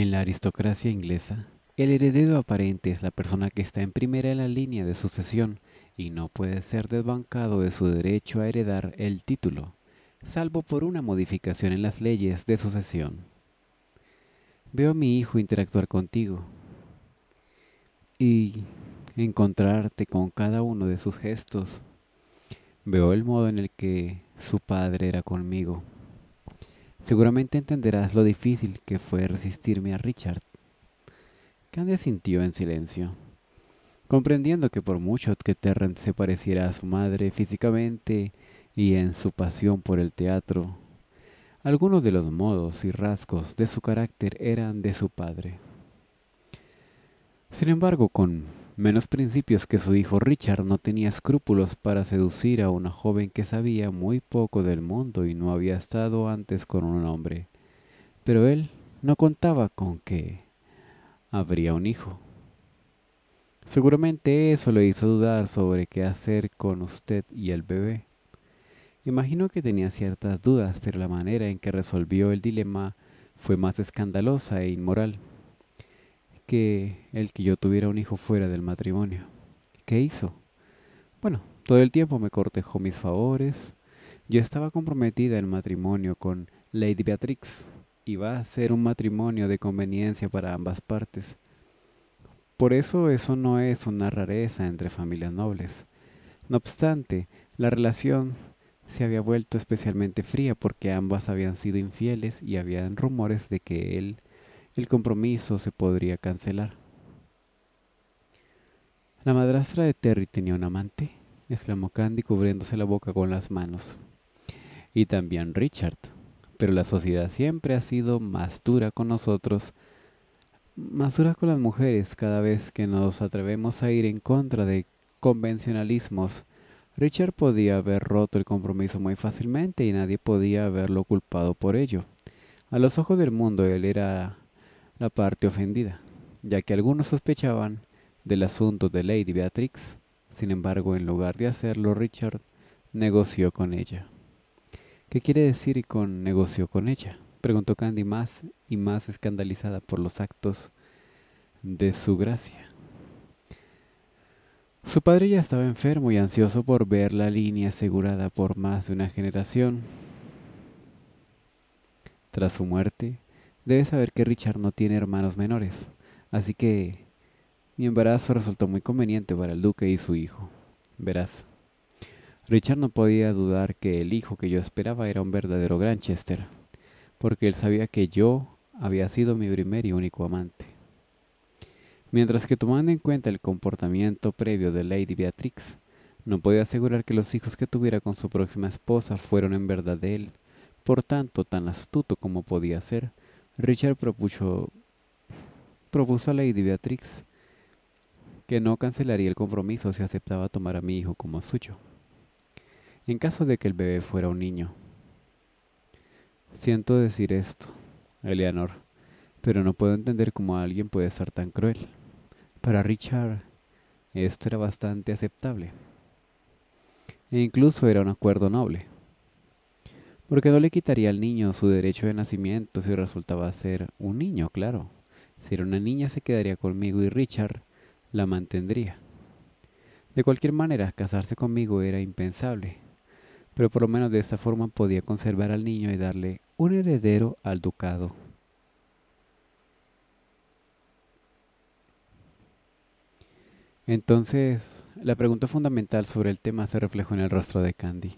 En la aristocracia inglesa, el heredero aparente es la persona que está en primera en la línea de sucesión y no puede ser desbancado de su derecho a heredar el título, salvo por una modificación en las leyes de sucesión. Veo a mi hijo interactuar contigo y encontrarte con cada uno de sus gestos. Veo el modo en el que su padre era conmigo. Seguramente entenderás lo difícil que fue resistirme a Richard. Candy asintió en silencio, comprendiendo que por mucho que Terrence se pareciera a su madre físicamente y en su pasión por el teatro, algunos de los modos y rasgos de su carácter eran de su padre. Sin embargo, con menos principios que su hijo Richard no tenía escrúpulos para seducir a una joven que sabía muy poco del mundo y no había estado antes con un hombre. Pero él no contaba con que habría un hijo. Seguramente eso le hizo dudar sobre qué hacer con usted y el bebé. Imagino que tenía ciertas dudas, pero la manera en que resolvió el dilema fue más escandalosa e inmoral que el que yo tuviera un hijo fuera del matrimonio. ¿Qué hizo? Bueno, todo el tiempo me cortejó mis favores. Yo estaba comprometida en matrimonio con Lady Beatrix y va a ser un matrimonio de conveniencia para ambas partes. Por eso eso no es una rareza entre familias nobles. No obstante, la relación se había vuelto especialmente fría porque ambas habían sido infieles y habían rumores de que él el compromiso se podría cancelar. ¿La madrastra de Terry tenía un amante? exclamó Candy cubriéndose la boca con las manos. Y también Richard. Pero la sociedad siempre ha sido más dura con nosotros, más dura con las mujeres cada vez que nos atrevemos a ir en contra de convencionalismos. Richard podía haber roto el compromiso muy fácilmente y nadie podía haberlo culpado por ello. A los ojos del mundo él era la parte ofendida, ya que algunos sospechaban del asunto de Lady Beatrix. Sin embargo, en lugar de hacerlo, Richard negoció con ella. ¿Qué quiere decir con negoció con ella? preguntó Candy más y más escandalizada por los actos de su gracia. Su padre ya estaba enfermo y ansioso por ver la línea asegurada por más de una generación. Tras su muerte, Debes saber que Richard no tiene hermanos menores, así que mi embarazo resultó muy conveniente para el duque y su hijo. Verás, Richard no podía dudar que el hijo que yo esperaba era un verdadero Granchester, porque él sabía que yo había sido mi primer y único amante. Mientras que tomando en cuenta el comportamiento previo de Lady Beatrix, no podía asegurar que los hijos que tuviera con su próxima esposa fueron en verdad de él. Por tanto, tan astuto como podía ser, Richard propuso, propuso a Lady Beatrix que no cancelaría el compromiso si aceptaba tomar a mi hijo como suyo, en caso de que el bebé fuera un niño. Siento decir esto, Eleanor, pero no puedo entender cómo alguien puede ser tan cruel. Para Richard, esto era bastante aceptable. E incluso era un acuerdo noble. Porque no le quitaría al niño su derecho de nacimiento si resultaba ser un niño, claro. Si era una niña se quedaría conmigo y Richard la mantendría. De cualquier manera, casarse conmigo era impensable, pero por lo menos de esta forma podía conservar al niño y darle un heredero al ducado. Entonces, la pregunta fundamental sobre el tema se reflejó en el rostro de Candy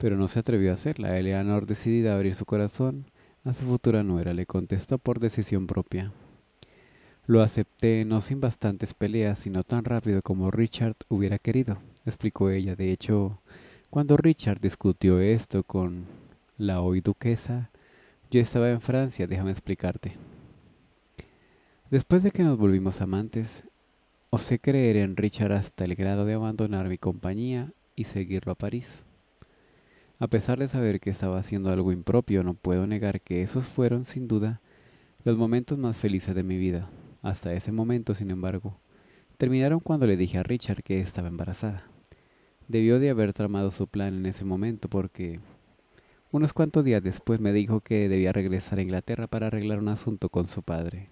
pero no se atrevió a hacerla. Eleanor, decidida a abrir su corazón a su futura nuera, le contestó por decisión propia. Lo acepté no sin bastantes peleas, sino tan rápido como Richard hubiera querido, explicó ella. De hecho, cuando Richard discutió esto con la hoy duquesa, yo estaba en Francia, déjame explicarte. Después de que nos volvimos amantes, osé creer en Richard hasta el grado de abandonar mi compañía y seguirlo a París. A pesar de saber que estaba haciendo algo impropio, no puedo negar que esos fueron, sin duda, los momentos más felices de mi vida. Hasta ese momento, sin embargo, terminaron cuando le dije a Richard que estaba embarazada. Debió de haber tramado su plan en ese momento porque unos cuantos días después me dijo que debía regresar a Inglaterra para arreglar un asunto con su padre.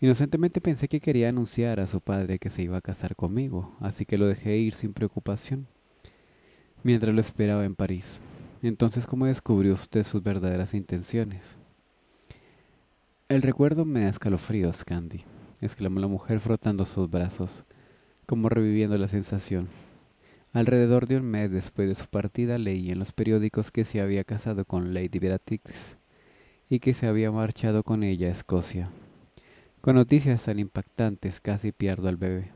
Inocentemente pensé que quería anunciar a su padre que se iba a casar conmigo, así que lo dejé ir sin preocupación mientras lo esperaba en París. Entonces, ¿cómo descubrió usted sus verdaderas intenciones? El recuerdo me da escalofríos, Candy, exclamó la mujer frotando sus brazos, como reviviendo la sensación. Alrededor de un mes después de su partida leí en los periódicos que se había casado con Lady Beatrix y que se había marchado con ella a Escocia. Con noticias tan impactantes casi pierdo al bebé.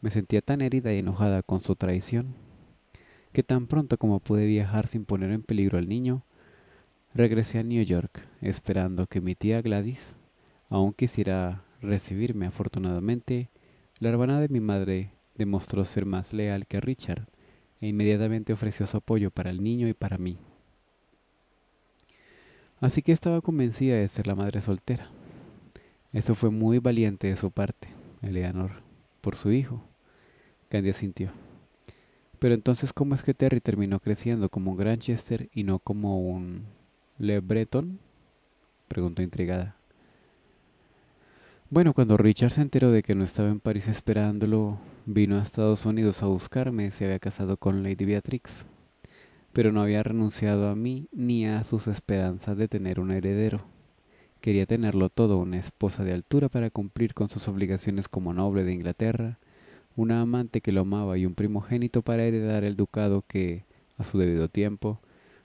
Me sentía tan herida y enojada con su traición que tan pronto como pude viajar sin poner en peligro al niño, regresé a New York esperando que mi tía Gladys aún quisiera recibirme. Afortunadamente, la hermana de mi madre demostró ser más leal que Richard e inmediatamente ofreció su apoyo para el niño y para mí. Así que estaba convencida de ser la madre soltera. Eso fue muy valiente de su parte, Eleanor, por su hijo. Candy asintió. Pero entonces, ¿cómo es que Terry terminó creciendo como un Granchester y no como un Le Breton? Preguntó intrigada. Bueno, cuando Richard se enteró de que no estaba en París esperándolo, vino a Estados Unidos a buscarme. Se había casado con Lady Beatrix, pero no había renunciado a mí ni a sus esperanzas de tener un heredero. Quería tenerlo todo, una esposa de altura para cumplir con sus obligaciones como noble de Inglaterra, una amante que lo amaba y un primogénito para heredar el ducado que, a su debido tiempo,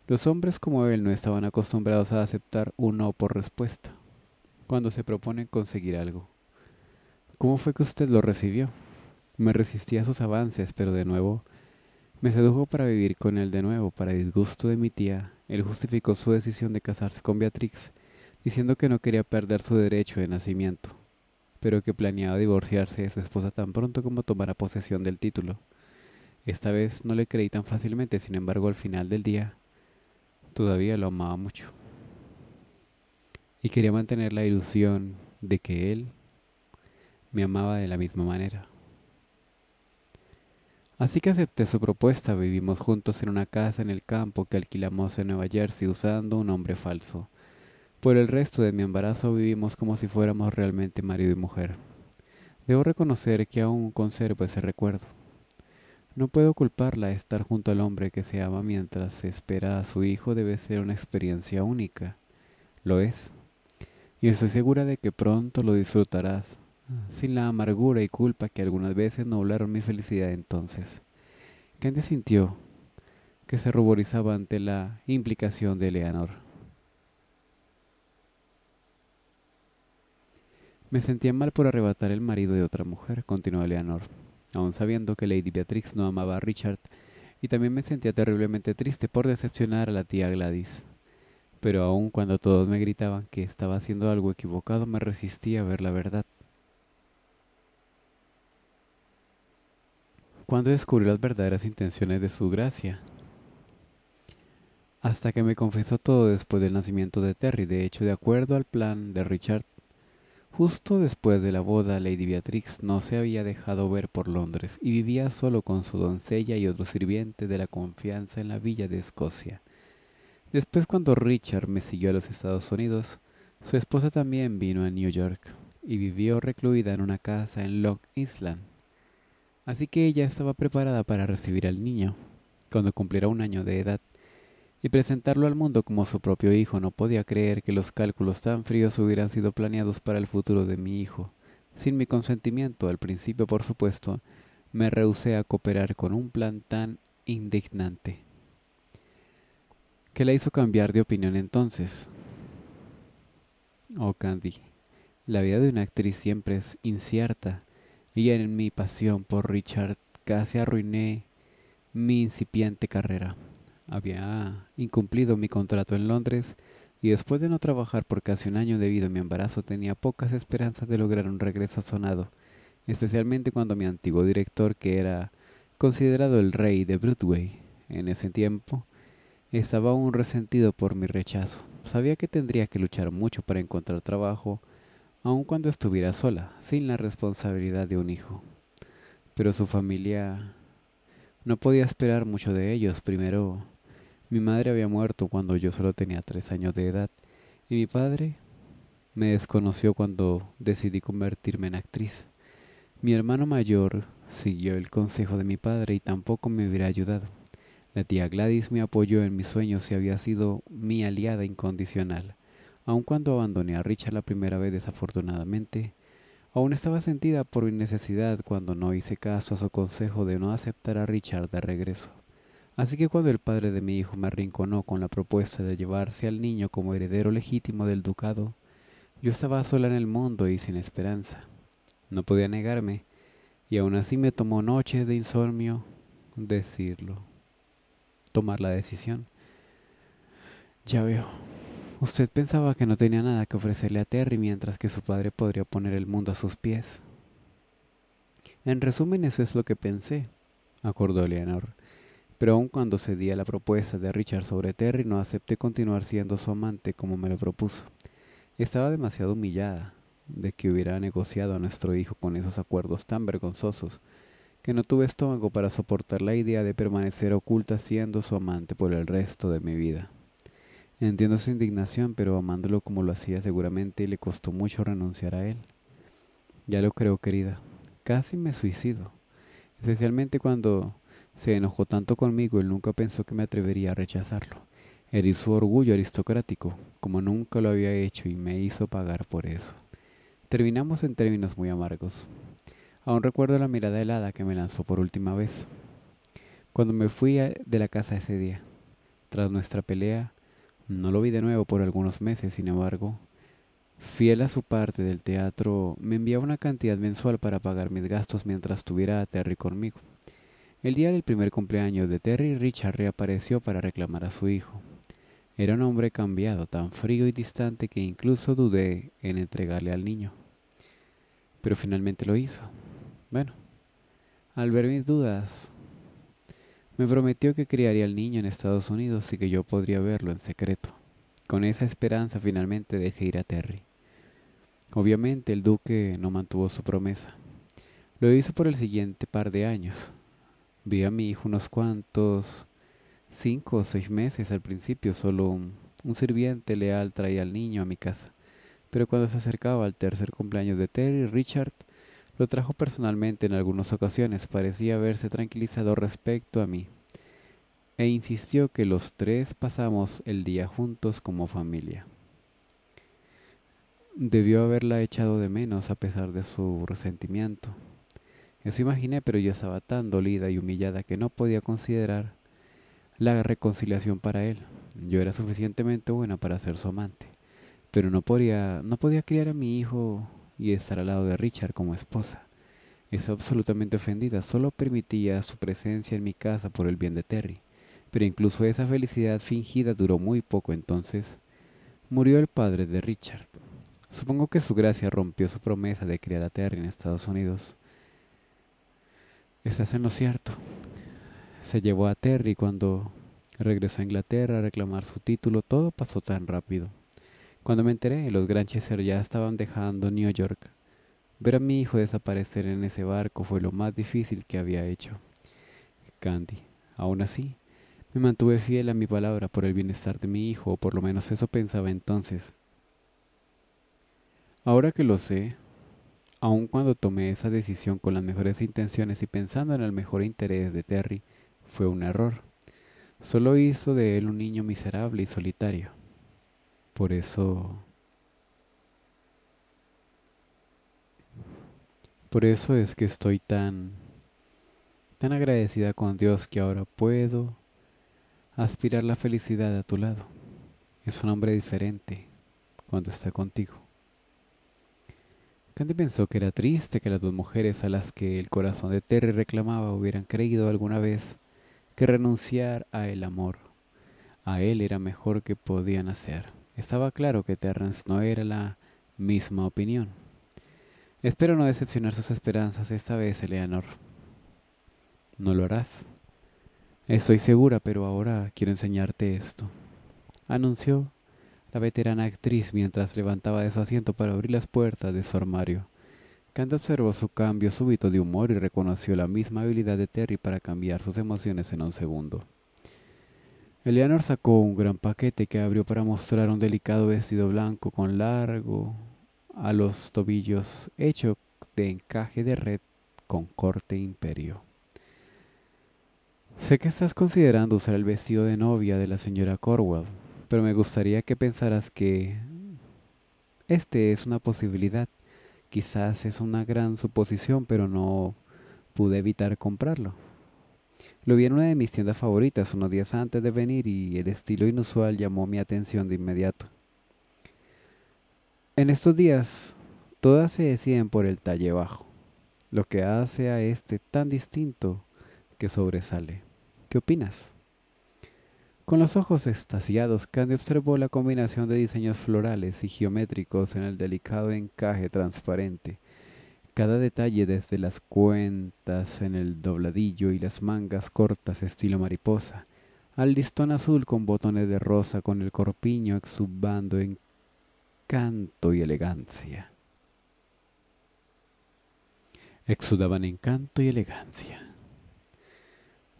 los hombres como él no estaban acostumbrados a aceptar un no por respuesta, cuando se proponen conseguir algo. ¿Cómo fue que usted lo recibió? Me resistí a sus avances, pero de nuevo me sedujo para vivir con él de nuevo. Para disgusto de mi tía, él justificó su decisión de casarse con Beatrix, diciendo que no quería perder su derecho de nacimiento pero que planeaba divorciarse de su esposa tan pronto como tomara posesión del título. Esta vez no le creí tan fácilmente, sin embargo al final del día todavía lo amaba mucho. Y quería mantener la ilusión de que él me amaba de la misma manera. Así que acepté su propuesta, vivimos juntos en una casa en el campo que alquilamos en Nueva Jersey usando un nombre falso. Por el resto de mi embarazo vivimos como si fuéramos realmente marido y mujer. Debo reconocer que aún conservo ese recuerdo. No puedo culparla de estar junto al hombre que se ama mientras se espera a su hijo debe ser una experiencia única. Lo es. Y estoy segura de que pronto lo disfrutarás, sin la amargura y culpa que algunas veces nublaron mi felicidad entonces. Candy sintió que se ruborizaba ante la implicación de Eleanor. Me sentía mal por arrebatar el marido de otra mujer, continuó Eleanor, aun sabiendo que Lady Beatrix no amaba a Richard, y también me sentía terriblemente triste por decepcionar a la tía Gladys. Pero aun cuando todos me gritaban que estaba haciendo algo equivocado, me resistía a ver la verdad. Cuando descubrí las verdaderas intenciones de su gracia? Hasta que me confesó todo después del nacimiento de Terry. De hecho, de acuerdo al plan de Richard, Justo después de la boda, Lady Beatrix no se había dejado ver por Londres y vivía solo con su doncella y otro sirviente de la confianza en la villa de Escocia. Después cuando Richard me siguió a los Estados Unidos, su esposa también vino a New York y vivió recluida en una casa en Long Island. Así que ella estaba preparada para recibir al niño cuando cumpliera un año de edad y presentarlo al mundo como su propio hijo. No podía creer que los cálculos tan fríos hubieran sido planeados para el futuro de mi hijo. Sin mi consentimiento, al principio por supuesto, me rehusé a cooperar con un plan tan indignante. ¿Qué la hizo cambiar de opinión entonces? Oh, Candy, la vida de una actriz siempre es incierta, y en mi pasión por Richard casi arruiné mi incipiente carrera. Había incumplido mi contrato en Londres y después de no trabajar por casi un año debido a mi embarazo tenía pocas esperanzas de lograr un regreso sonado, especialmente cuando mi antiguo director, que era considerado el rey de Broadway en ese tiempo, estaba aún resentido por mi rechazo. Sabía que tendría que luchar mucho para encontrar trabajo, aun cuando estuviera sola, sin la responsabilidad de un hijo. Pero su familia no podía esperar mucho de ellos. Primero, mi madre había muerto cuando yo solo tenía tres años de edad y mi padre me desconoció cuando decidí convertirme en actriz. Mi hermano mayor siguió el consejo de mi padre y tampoco me hubiera ayudado. La tía Gladys me apoyó en mis sueños y había sido mi aliada incondicional. Aun cuando abandoné a Richard la primera vez desafortunadamente, aún estaba sentida por mi necesidad cuando no hice caso a su consejo de no aceptar a Richard de regreso. Así que cuando el padre de mi hijo me arrinconó con la propuesta de llevarse al niño como heredero legítimo del ducado, yo estaba sola en el mundo y sin esperanza. No podía negarme, y aún así me tomó noches de insomnio decirlo, tomar la decisión. Ya veo, usted pensaba que no tenía nada que ofrecerle a Terry mientras que su padre podría poner el mundo a sus pies. En resumen, eso es lo que pensé, acordó Leonor pero aun cuando cedí a la propuesta de Richard sobre Terry no acepté continuar siendo su amante como me lo propuso. Estaba demasiado humillada de que hubiera negociado a nuestro hijo con esos acuerdos tan vergonzosos, que no tuve estómago para soportar la idea de permanecer oculta siendo su amante por el resto de mi vida. Entiendo su indignación, pero amándolo como lo hacía seguramente le costó mucho renunciar a él. Ya lo creo, querida. Casi me suicido, especialmente cuando se enojó tanto conmigo, y nunca pensó que me atrevería a rechazarlo. Herí su orgullo aristocrático, como nunca lo había hecho, y me hizo pagar por eso. Terminamos en términos muy amargos. Aún recuerdo la mirada helada que me lanzó por última vez, cuando me fui eh, de la casa ese día. Tras nuestra pelea, no lo vi de nuevo por algunos meses, sin embargo, Fiel a su parte del teatro, me enviaba una cantidad mensual para pagar mis gastos mientras tuviera a Terry conmigo. El día del primer cumpleaños de Terry, Richard reapareció para reclamar a su hijo. Era un hombre cambiado, tan frío y distante que incluso dudé en entregarle al niño. Pero finalmente lo hizo. Bueno, al ver mis dudas, me prometió que criaría al niño en Estados Unidos y que yo podría verlo en secreto. Con esa esperanza finalmente dejé ir a Terry. Obviamente el duque no mantuvo su promesa. Lo hizo por el siguiente par de años, vi a mi hijo unos cuantos, cinco o seis meses al principio, solo un, un sirviente leal traía al niño a mi casa. Pero cuando se acercaba al tercer cumpleaños de Terry, Richard lo trajo personalmente en algunas ocasiones, parecía haberse tranquilizado respecto a mí, e insistió que los tres pasamos el día juntos como familia. Debió haberla echado de menos a pesar de su resentimiento. Eso imaginé, pero yo estaba tan dolida y humillada que no podía considerar la reconciliación para él. Yo era suficientemente buena para ser su amante, pero no podía, no podía criar a mi hijo y estar al lado de Richard como esposa. Es absolutamente ofendida, solo permitía su presencia en mi casa por el bien de Terry. Pero incluso esa felicidad fingida duró muy poco entonces. Murió el padre de Richard. Supongo que su gracia rompió su promesa de criar a Terry en Estados Unidos. Estás en lo cierto. Se llevó a Terry cuando regresó a Inglaterra a reclamar su título. Todo pasó tan rápido. Cuando me enteré, los Granchester ya estaban dejando New York. Ver a mi hijo desaparecer en ese barco fue lo más difícil que había hecho. Candy, aún así, me mantuve fiel a mi palabra por el bienestar de mi hijo, o por lo menos eso pensaba entonces. Ahora que lo sé, Aun cuando tomé esa decisión con las mejores intenciones y pensando en el mejor interés de Terry, fue un error. Solo hizo de él un niño miserable y solitario. Por eso... Por eso es que estoy tan... tan agradecida con Dios que ahora puedo aspirar la felicidad a tu lado. Es un hombre diferente cuando está contigo. Candy pensó que era triste que las dos mujeres a las que el corazón de Terry reclamaba hubieran creído alguna vez que renunciar a el amor a él era mejor que podían hacer. Estaba claro que Terrence no era la misma opinión. Espero no decepcionar sus esperanzas esta vez, Eleanor. No lo harás. Estoy segura, pero ahora quiero enseñarte esto. Anunció la veterana actriz mientras levantaba de su asiento para abrir las puertas de su armario. Kant observó su cambio súbito de humor y reconoció la misma habilidad de Terry para cambiar sus emociones en un segundo. Eleanor sacó un gran paquete que abrió para mostrar un delicado vestido blanco con largo a los tobillos hecho de encaje de red con corte imperio. Sé que estás considerando usar el vestido de novia de la señora Corwell, pero me gustaría que pensaras que este es una posibilidad. Quizás es una gran suposición, pero no pude evitar comprarlo. Lo vi en una de mis tiendas favoritas unos días antes de venir y el estilo inusual llamó mi atención de inmediato. En estos días, todas se deciden por el talle bajo, lo que hace a este tan distinto que sobresale. ¿Qué opinas? Con los ojos extasiados, Candy observó la combinación de diseños florales y geométricos en el delicado encaje transparente. Cada detalle desde las cuentas en el dobladillo y las mangas cortas estilo mariposa, al listón azul con botones de rosa con el corpiño exubando encanto y elegancia. Exudaban encanto y elegancia.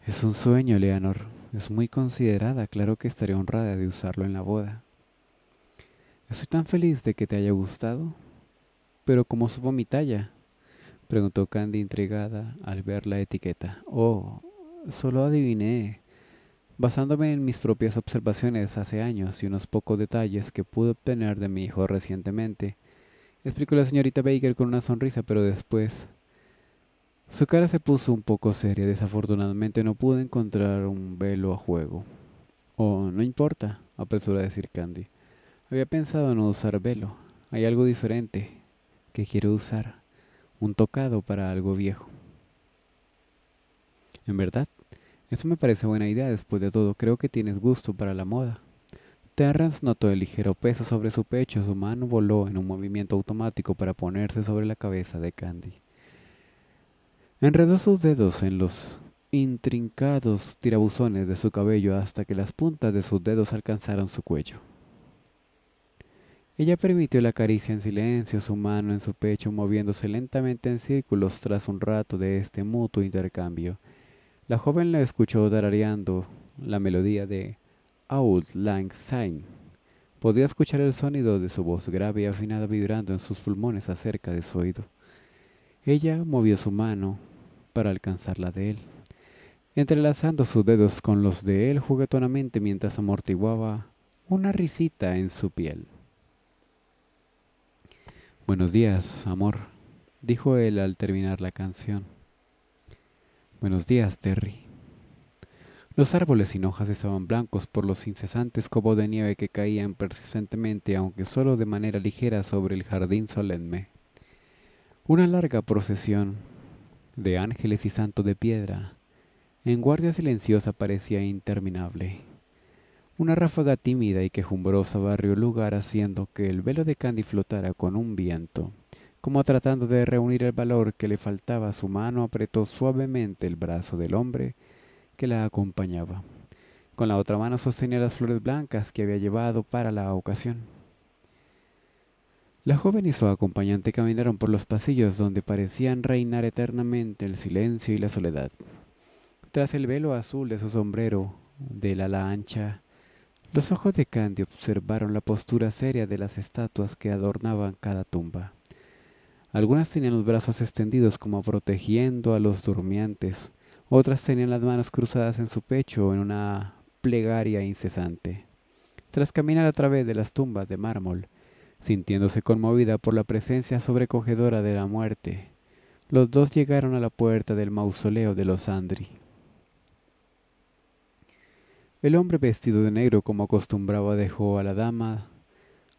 Es un sueño, Leonor es muy considerada, claro que estaré honrada de usarlo en la boda. Estoy tan feliz de que te haya gustado. Pero ¿cómo supo mi talla? Preguntó Candy intrigada al ver la etiqueta. Oh, solo adiviné. Basándome en mis propias observaciones hace años y unos pocos detalles que pude obtener de mi hijo recientemente, explicó la señorita Baker con una sonrisa, pero después su cara se puso un poco seria. Desafortunadamente no pude encontrar un velo a juego. Oh, no importa, apresuró a decir Candy. Había pensado en no usar velo. Hay algo diferente que quiero usar. Un tocado para algo viejo. En verdad, eso me parece buena idea. Después de todo, creo que tienes gusto para la moda. Terrence notó el ligero peso sobre su pecho. Su mano voló en un movimiento automático para ponerse sobre la cabeza de Candy. Enredó sus dedos en los intrincados tirabuzones de su cabello hasta que las puntas de sus dedos alcanzaron su cuello. Ella permitió la caricia en silencio, su mano en su pecho moviéndose lentamente en círculos tras un rato de este mutuo intercambio. La joven la escuchó darareando la melodía de Auld Lang Syne. Podía escuchar el sonido de su voz grave y afinada vibrando en sus pulmones acerca de su oído. Ella movió su mano para alcanzar la de él, entrelazando sus dedos con los de él juguetonamente mientras amortiguaba una risita en su piel. Buenos días, amor, dijo él al terminar la canción. Buenos días, Terry. Los árboles sin hojas estaban blancos por los incesantes cobos de nieve que caían persistentemente, aunque solo de manera ligera, sobre el jardín solemne. Una larga procesión de ángeles y santos de piedra en guardia silenciosa parecía interminable. Una ráfaga tímida y quejumbrosa barrió el lugar haciendo que el velo de Candy flotara con un viento. Como tratando de reunir el valor que le faltaba, su mano apretó suavemente el brazo del hombre que la acompañaba. Con la otra mano sostenía las flores blancas que había llevado para la ocasión. La joven y su acompañante caminaron por los pasillos donde parecían reinar eternamente el silencio y la soledad. Tras el velo azul de su sombrero, del ala ancha, los ojos de Candy observaron la postura seria de las estatuas que adornaban cada tumba. Algunas tenían los brazos extendidos como protegiendo a los durmientes, otras tenían las manos cruzadas en su pecho en una plegaria incesante. Tras caminar a través de las tumbas de mármol, Sintiéndose conmovida por la presencia sobrecogedora de la muerte, los dos llegaron a la puerta del mausoleo de los Andri. El hombre vestido de negro como acostumbraba dejó a la dama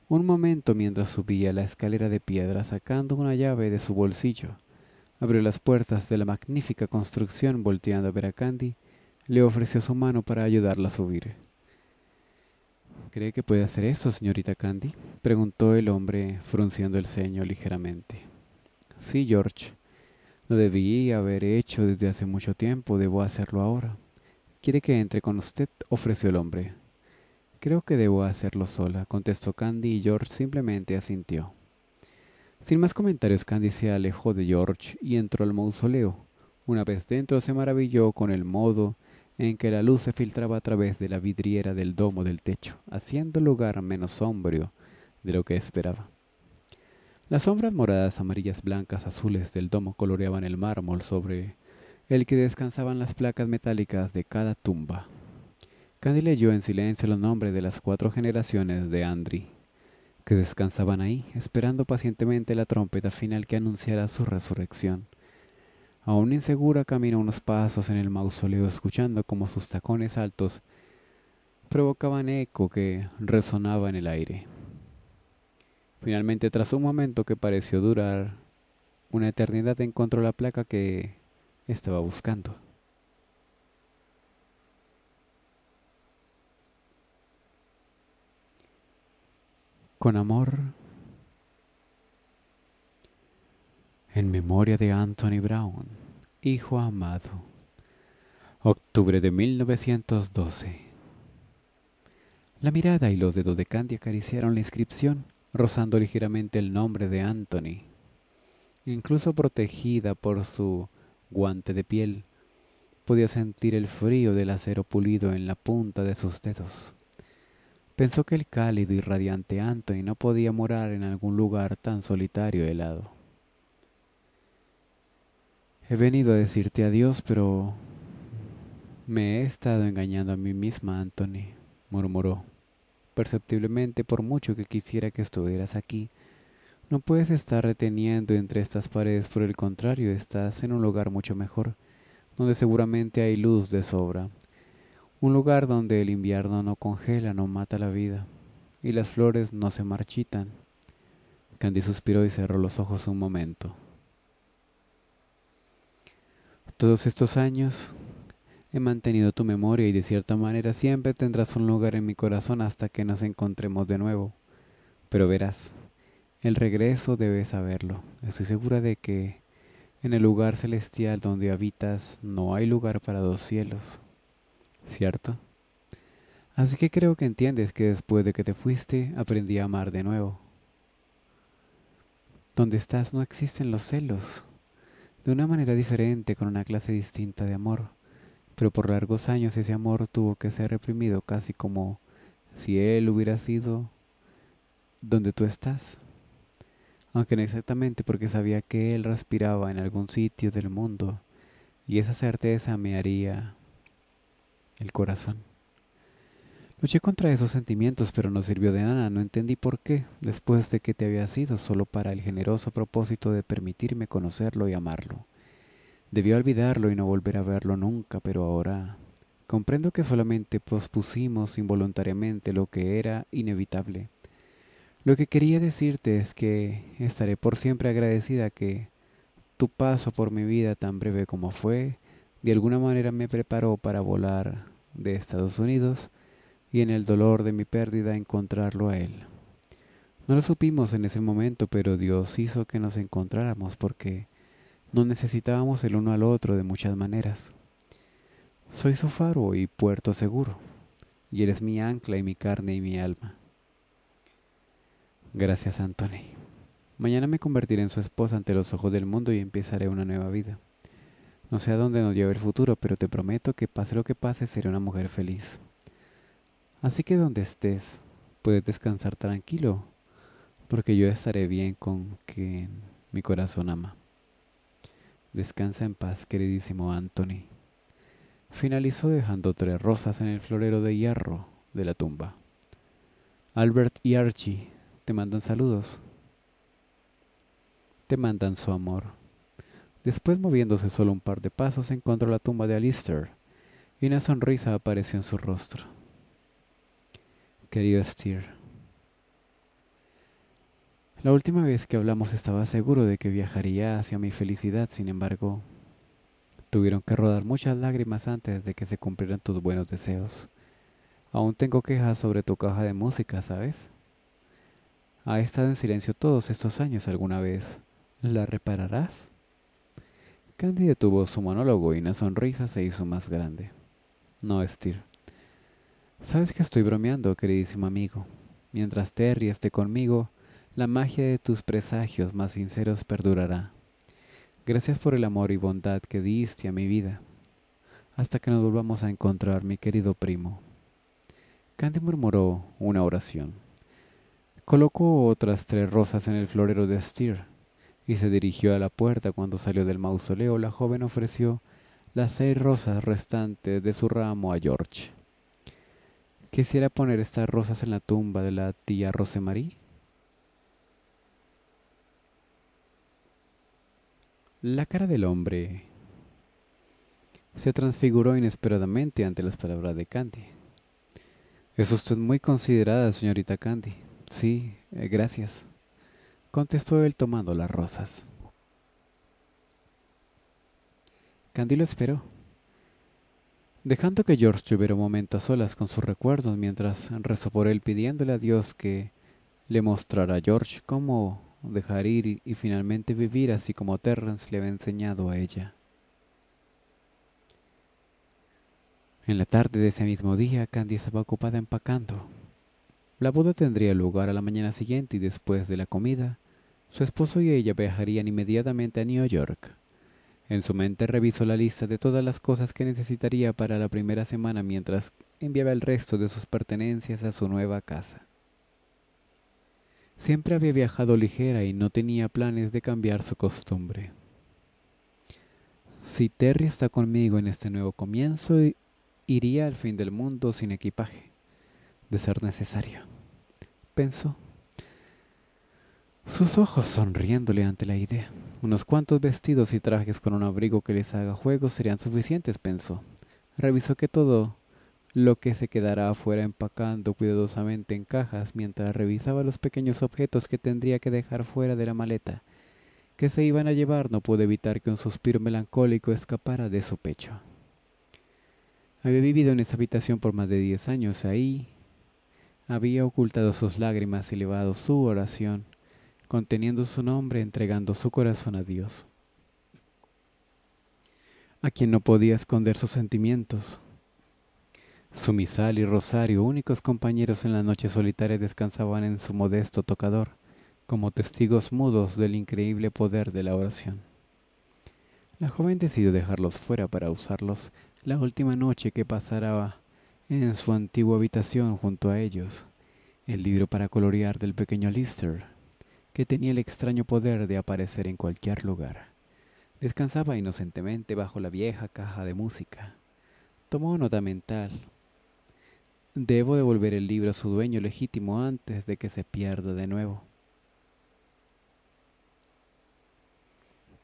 un momento mientras subía la escalera de piedra sacando una llave de su bolsillo. Abrió las puertas de la magnífica construcción volteando a ver a Candy, le ofreció su mano para ayudarla a subir. ¿Cree que puede hacer eso, señorita Candy? preguntó el hombre, frunciendo el ceño ligeramente. Sí, George. Lo debí haber hecho desde hace mucho tiempo, debo hacerlo ahora. ¿Quiere que entre con usted? ofreció el hombre. Creo que debo hacerlo sola, contestó Candy y George simplemente asintió. Sin más comentarios, Candy se alejó de George y entró al mausoleo. Una vez dentro se maravilló con el modo en que la luz se filtraba a través de la vidriera del domo del techo, haciendo lugar menos sombrío de lo que esperaba. Las sombras moradas, amarillas, blancas, azules del domo coloreaban el mármol sobre el que descansaban las placas metálicas de cada tumba. Candy leyó en silencio los nombres de las cuatro generaciones de Andri, que descansaban ahí, esperando pacientemente la trompeta final que anunciara su resurrección. Aún insegura caminó unos pasos en el mausoleo escuchando como sus tacones altos provocaban eco que resonaba en el aire. Finalmente, tras un momento que pareció durar una eternidad, encontró la placa que estaba buscando. Con amor, en memoria de Anthony Brown, hijo amado. Octubre de 1912. La mirada y los dedos de Candy acariciaron la inscripción, rozando ligeramente el nombre de Anthony. Incluso protegida por su guante de piel, podía sentir el frío del acero pulido en la punta de sus dedos. Pensó que el cálido y radiante Anthony no podía morar en algún lugar tan solitario y helado. He venido a decirte adiós, pero me he estado engañando a mí misma, Anthony, murmuró. Perceptiblemente, por mucho que quisiera que estuvieras aquí, no puedes estar reteniendo entre estas paredes, por el contrario, estás en un lugar mucho mejor, donde seguramente hay luz de sobra. Un lugar donde el invierno no congela, no mata la vida, y las flores no se marchitan. Candy suspiró y cerró los ojos un momento. Todos estos años he mantenido tu memoria y de cierta manera siempre tendrás un lugar en mi corazón hasta que nos encontremos de nuevo. Pero verás, el regreso debe saberlo. Estoy segura de que en el lugar celestial donde habitas no hay lugar para dos cielos. ¿Cierto? Así que creo que entiendes que después de que te fuiste aprendí a amar de nuevo. Donde estás no existen los celos de una manera diferente, con una clase distinta de amor. Pero por largos años ese amor tuvo que ser reprimido, casi como si él hubiera sido donde tú estás. Aunque no exactamente porque sabía que él respiraba en algún sitio del mundo y esa certeza me haría el corazón. Luché contra esos sentimientos, pero no sirvió de nada, no entendí por qué, después de que te había sido solo para el generoso propósito de permitirme conocerlo y amarlo. Debió olvidarlo y no volver a verlo nunca, pero ahora comprendo que solamente pospusimos involuntariamente lo que era inevitable. Lo que quería decirte es que estaré por siempre agradecida que tu paso por mi vida tan breve como fue, de alguna manera me preparó para volar de Estados Unidos y en el dolor de mi pérdida encontrarlo a Él. No lo supimos en ese momento, pero Dios hizo que nos encontráramos porque no necesitábamos el uno al otro de muchas maneras. Soy su faro y puerto seguro, y eres mi ancla y mi carne y mi alma. Gracias, Anthony. Mañana me convertiré en su esposa ante los ojos del mundo y empezaré una nueva vida. No sé a dónde nos lleve el futuro, pero te prometo que pase lo que pase, seré una mujer feliz. Así que donde estés, puedes descansar tranquilo, porque yo estaré bien con quien mi corazón ama. Descansa en paz, queridísimo Anthony. Finalizó dejando tres rosas en el florero de hierro de la tumba. Albert y Archie te mandan saludos. Te mandan su amor. Después, moviéndose solo un par de pasos, encontró la tumba de Alistair y una sonrisa apareció en su rostro querido Steer. La última vez que hablamos estaba seguro de que viajaría hacia mi felicidad, sin embargo, tuvieron que rodar muchas lágrimas antes de que se cumplieran tus buenos deseos. Aún tengo quejas sobre tu caja de música, ¿sabes? Ha estado en silencio todos estos años alguna vez. ¿La repararás? Candy detuvo su monólogo y una sonrisa se hizo más grande. No, Steer. Sabes que estoy bromeando, queridísimo amigo. Mientras Terry esté conmigo, la magia de tus presagios más sinceros perdurará. Gracias por el amor y bondad que diste a mi vida. Hasta que nos volvamos a encontrar, mi querido primo. Candy murmuró una oración. Colocó otras tres rosas en el florero de Steer y se dirigió a la puerta cuando salió del mausoleo. La joven ofreció las seis rosas restantes de su ramo a George. Quisiera poner estas rosas en la tumba de la tía Rosemarie. La cara del hombre se transfiguró inesperadamente ante las palabras de Candy. Es usted muy considerada, señorita Candy. Sí, eh, gracias. Contestó él tomando las rosas. Candy lo esperó. Dejando que George tuviera un momento a solas con sus recuerdos mientras rezó por él pidiéndole a Dios que le mostrara a George cómo dejar ir y finalmente vivir así como Terrence le había enseñado a ella. En la tarde de ese mismo día, Candy estaba ocupada empacando. La boda tendría lugar a la mañana siguiente y después de la comida, su esposo y ella viajarían inmediatamente a New York. En su mente revisó la lista de todas las cosas que necesitaría para la primera semana mientras enviaba el resto de sus pertenencias a su nueva casa. Siempre había viajado ligera y no tenía planes de cambiar su costumbre. Si Terry está conmigo en este nuevo comienzo, iría al fin del mundo sin equipaje, de ser necesario, pensó, sus ojos sonriéndole ante la idea. Unos cuantos vestidos y trajes con un abrigo que les haga juego serían suficientes, pensó. Revisó que todo lo que se quedara afuera empacando cuidadosamente en cajas mientras revisaba los pequeños objetos que tendría que dejar fuera de la maleta. Que se iban a llevar no pudo evitar que un suspiro melancólico escapara de su pecho. Había vivido en esa habitación por más de diez años. Ahí había ocultado sus lágrimas y elevado su oración conteniendo su nombre, entregando su corazón a Dios, a quien no podía esconder sus sentimientos. Su misal y rosario, únicos compañeros en la noche solitaria, descansaban en su modesto tocador, como testigos mudos del increíble poder de la oración. La joven decidió dejarlos fuera para usarlos la última noche que pasará en su antigua habitación junto a ellos, el libro para colorear del pequeño Lister que tenía el extraño poder de aparecer en cualquier lugar. Descansaba inocentemente bajo la vieja caja de música. Tomó nota mental. Debo devolver el libro a su dueño legítimo antes de que se pierda de nuevo.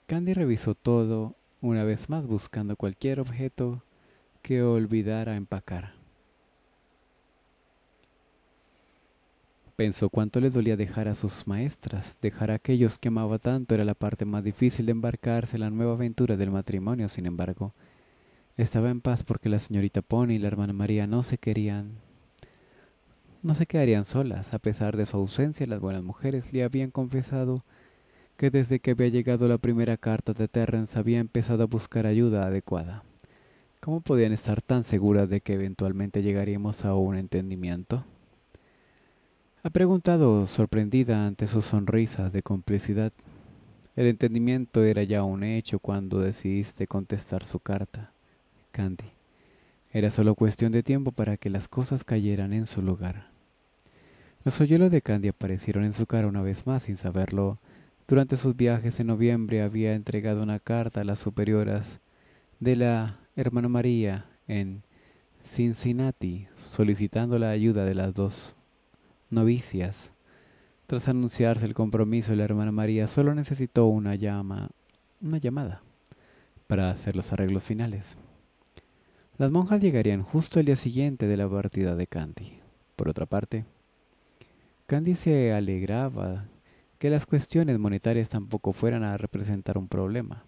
Candy revisó todo una vez más buscando cualquier objeto que olvidara empacar. pensó cuánto le dolía dejar a sus maestras, dejar a aquellos que amaba tanto era la parte más difícil de embarcarse en la nueva aventura del matrimonio, sin embargo, estaba en paz porque la señorita Pony y la hermana María no se querían, no se quedarían solas, a pesar de su ausencia, las buenas mujeres le habían confesado que desde que había llegado la primera carta de Terrence había empezado a buscar ayuda adecuada. ¿Cómo podían estar tan seguras de que eventualmente llegaríamos a un entendimiento? Ha preguntado, sorprendida ante sus sonrisas de complicidad. El entendimiento era ya un hecho cuando decidiste contestar su carta, Candy. Era solo cuestión de tiempo para que las cosas cayeran en su lugar. Los hoyuelos de Candy aparecieron en su cara una vez más sin saberlo. Durante sus viajes en noviembre había entregado una carta a las superioras de la hermana María en Cincinnati solicitando la ayuda de las dos novicias. Tras anunciarse el compromiso, la hermana María solo necesitó una llama, una llamada, para hacer los arreglos finales. Las monjas llegarían justo el día siguiente de la partida de Candy. Por otra parte, Candy se alegraba que las cuestiones monetarias tampoco fueran a representar un problema.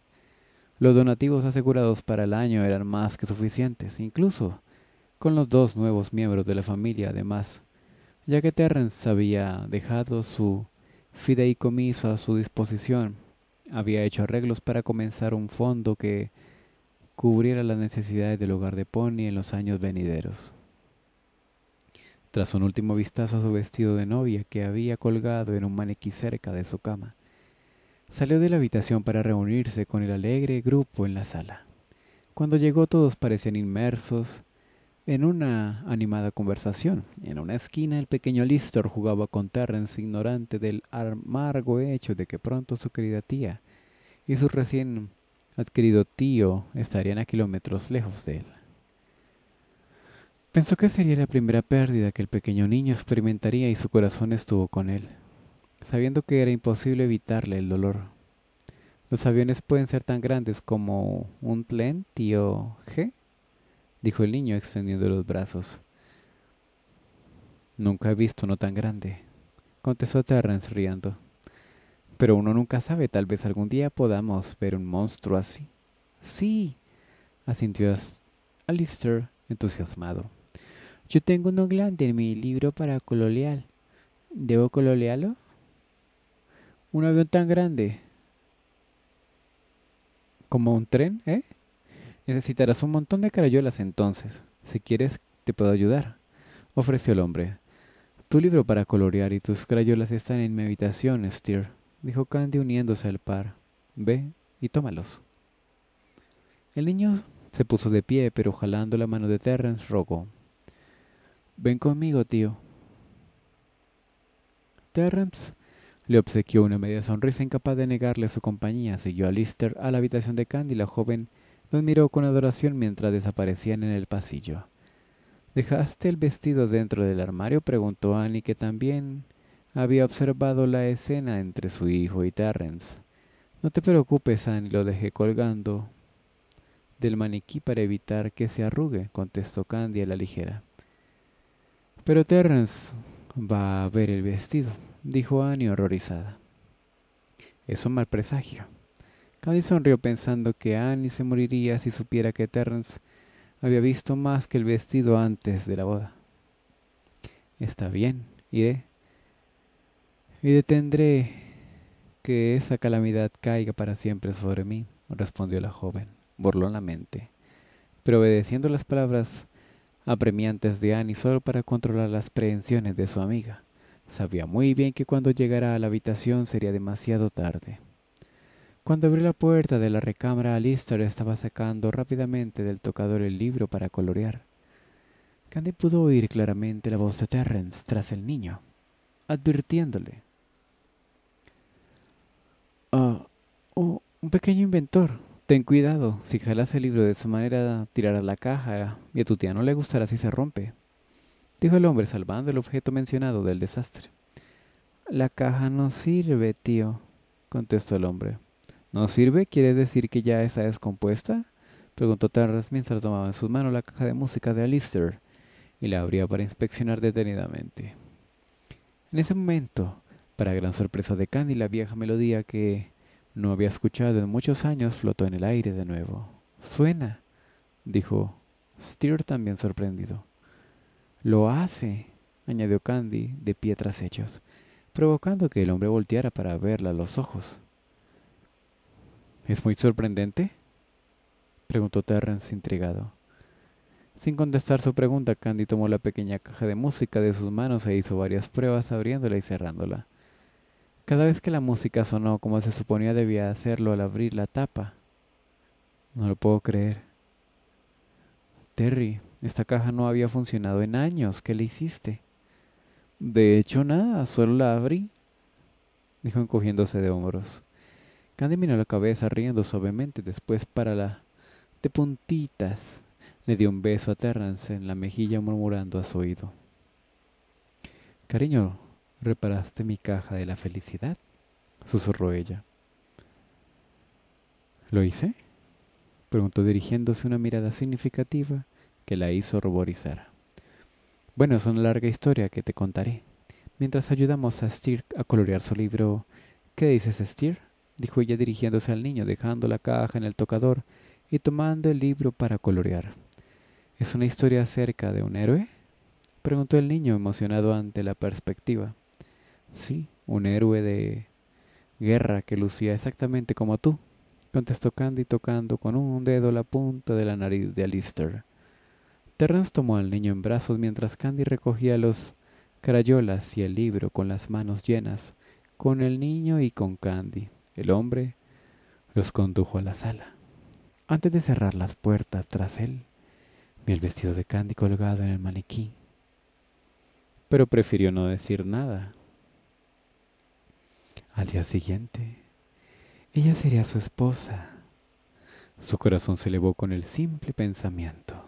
Los donativos asegurados para el año eran más que suficientes, incluso con los dos nuevos miembros de la familia, además ya que Terrence había dejado su fideicomiso a su disposición. Había hecho arreglos para comenzar un fondo que cubriera las necesidades del hogar de Pony en los años venideros. Tras un último vistazo a su vestido de novia que había colgado en un maniquí cerca de su cama, salió de la habitación para reunirse con el alegre grupo en la sala. Cuando llegó todos parecían inmersos en una animada conversación, en una esquina el pequeño Lister jugaba con Terrence ignorante del amargo hecho de que pronto su querida tía y su recién adquirido tío estarían a kilómetros lejos de él. Pensó que sería la primera pérdida que el pequeño niño experimentaría y su corazón estuvo con él, sabiendo que era imposible evitarle el dolor. Los aviones pueden ser tan grandes como un Tlen, tío G dijo el niño extendiendo los brazos. Nunca he visto uno tan grande, contestó Terrence riendo. Pero uno nunca sabe, tal vez algún día podamos ver un monstruo así. Sí, asintió Alistair entusiasmado. Yo tengo un grande en mi libro para colorear ¿Debo colorearlo? ¿Un avión tan grande? ¿Como un tren, eh? Necesitarás un montón de crayolas, entonces. Si quieres, te puedo ayudar, ofreció el hombre. Tu libro para colorear y tus crayolas están en mi habitación, Steer, dijo Candy uniéndose al par. Ve y tómalos. El niño se puso de pie, pero jalando la mano de Terrence, rogó. Ven conmigo, tío. Terrence le obsequió una media sonrisa incapaz de negarle su compañía. Siguió a Lister a la habitación de Candy. La joven miró con adoración mientras desaparecían en el pasillo. ¿Dejaste el vestido dentro del armario? preguntó Annie, que también había observado la escena entre su hijo y Terrence. No te preocupes, Annie, lo dejé colgando del maniquí para evitar que se arrugue, contestó Candy a la ligera. Pero Terrence va a ver el vestido, dijo Annie horrorizada. Es un mal presagio. Candy sonrió pensando que Annie se moriría si supiera que Terrence había visto más que el vestido antes de la boda. Está bien, iré. Y detendré que esa calamidad caiga para siempre sobre mí, respondió la joven, burlonamente, pero obedeciendo las palabras apremiantes de Annie solo para controlar las prehensiones de su amiga. Sabía muy bien que cuando llegara a la habitación sería demasiado tarde. Cuando abrió la puerta de la recámara, Alistair estaba sacando rápidamente del tocador el libro para colorear. Candy pudo oír claramente la voz de Terrence tras el niño, advirtiéndole. Ah, oh, un pequeño inventor. Ten cuidado, si jalas el libro de esa manera tirará la caja y a tu tía no le gustará si se rompe, dijo el hombre salvando el objeto mencionado del desastre. La caja no sirve, tío, contestó el hombre. ¿No sirve? ¿Quiere decir que ya está descompuesta? Preguntó Terras mientras tomaba en sus manos la caja de música de Alistair y la abría para inspeccionar detenidamente. En ese momento, para gran sorpresa de Candy, la vieja melodía que no había escuchado en muchos años flotó en el aire de nuevo. Suena, dijo Steer también sorprendido. Lo hace, añadió Candy de pie tras hechos, provocando que el hombre volteara para verla a los ojos. ¿Es muy sorprendente? preguntó Terrence intrigado. Sin contestar su pregunta, Candy tomó la pequeña caja de música de sus manos e hizo varias pruebas abriéndola y cerrándola. Cada vez que la música sonó como se suponía debía hacerlo al abrir la tapa. No lo puedo creer. Terry, esta caja no había funcionado en años. ¿Qué le hiciste? De hecho, nada, solo la abrí, dijo encogiéndose de hombros. Candy miró la cabeza riendo suavemente después para la de puntitas. Le dio un beso a Terrance en la mejilla murmurando a su oído. Cariño, ¿reparaste mi caja de la felicidad? susurró ella. ¿Lo hice? preguntó dirigiéndose una mirada significativa que la hizo ruborizar. Bueno, es una larga historia que te contaré. Mientras ayudamos a Stir a colorear su libro, ¿qué dices, Stir? dijo ella dirigiéndose al niño, dejando la caja en el tocador y tomando el libro para colorear. ¿Es una historia acerca de un héroe? preguntó el niño emocionado ante la perspectiva. Sí, un héroe de guerra que lucía exactamente como tú, contestó Candy tocando con un dedo la punta de la nariz de Alistair. Terrence tomó al niño en brazos mientras Candy recogía los crayolas y el libro con las manos llenas, con el niño y con Candy. El hombre los condujo a la sala. Antes de cerrar las puertas tras él, vi el vestido de Candy colgado en el maniquí. Pero prefirió no decir nada. Al día siguiente, ella sería su esposa. Su corazón se elevó con el simple pensamiento.